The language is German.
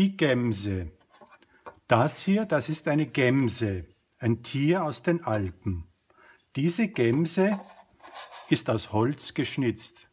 Die Gemse. Das hier, das ist eine Gemse, ein Tier aus den Alpen. Diese Gemse ist aus Holz geschnitzt.